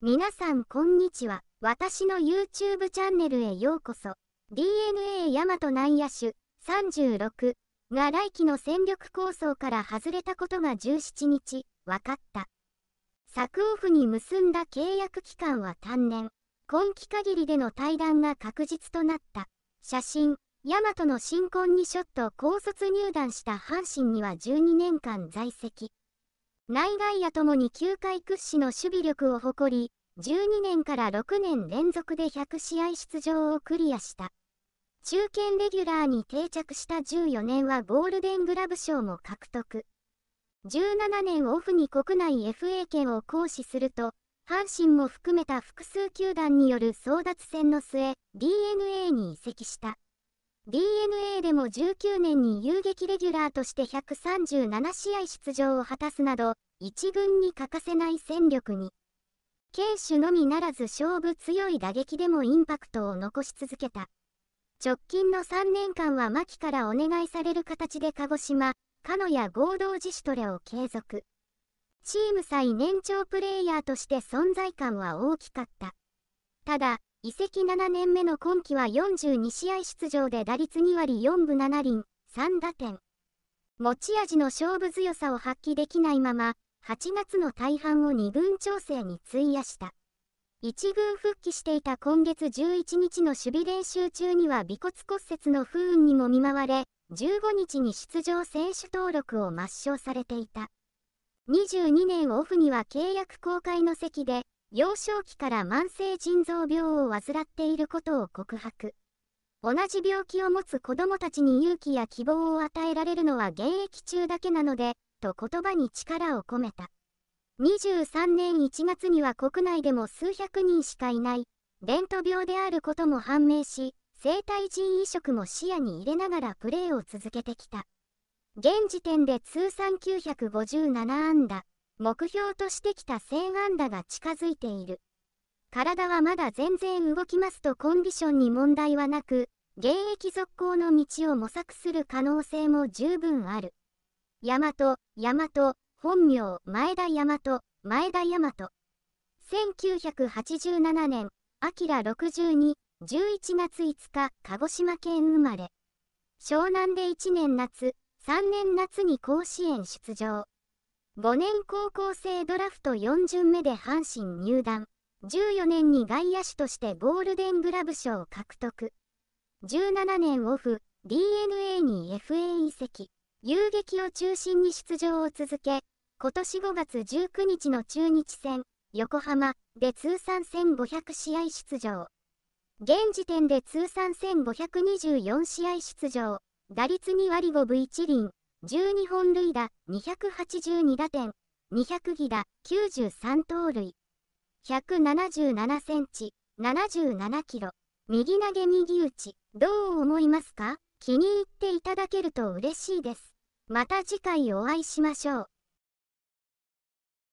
皆さんこんにちは。私の YouTube チャンネルへようこそ。DNA 大和内野手36が来期の戦力構想から外れたことが17日、分かった。作オフに結んだ契約期間は単年。今期限りでの対談が確実となった。写真、大和の新婚にショット高卒入団した阪神には12年間在籍。内外野ともに球界屈指の守備力を誇り、12年から6年連続で100試合出場をクリアした。中堅レギュラーに定着した14年はゴールデングラブ賞も獲得。17年オフに国内 FA 権を行使すると、阪神も含めた複数球団による争奪戦の末、DNA に移籍した。DNA でも19年に遊撃レギュラーとして137試合出場を果たすなど、一軍に欠かせない戦力に。堅守のみならず勝負強い打撃でもインパクトを残し続けた。直近の3年間は牧からお願いされる形で鹿児島、鹿や合同自主トレを継続。チーム最年長プレイヤーとして存在感は大きかった。ただ、移籍7年目の今季は42試合出場で打率2割4分7厘、3打点。持ち味の勝負強さを発揮できないまま、8月の大半を2軍調整に費やした。1軍復帰していた今月11日の守備練習中には尾骨骨折の不運にも見舞われ、15日に出場選手登録を抹消されていた。22年オフには契約更改の席で、幼少期から慢性腎臓病を患っていることを告白同じ病気を持つ子どもたちに勇気や希望を与えられるのは現役中だけなのでと言葉に力を込めた23年1月には国内でも数百人しかいない伝統病であることも判明し生体腎移植も視野に入れながらプレーを続けてきた現時点で通算957安打目標としてきた1000安打が近づいている。体はまだ全然動きますとコンディションに問題はなく、現役続行の道を模索する可能性も十分ある。大和、大和、本名、前田大和、前田大和。1987年、アキラ62、11月5日、鹿児島県生まれ。湘南で1年夏、3年夏に甲子園出場。5年高校生ドラフト4巡目で阪神入団。14年に外野手としてゴールデングラブ賞を獲得。17年オフ、DNA に FA 移籍。遊撃を中心に出場を続け、今年5月19日の中日戦、横浜で通算1500試合出場。現時点で通算1524試合出場、打率2割5分1厘、12本塁打、282打点、200ギ打、93盗塁。177センチ、77キロ。右投げ右打ち、どう思いますか気に入っていただけると嬉しいです。また次回お会いしましょう。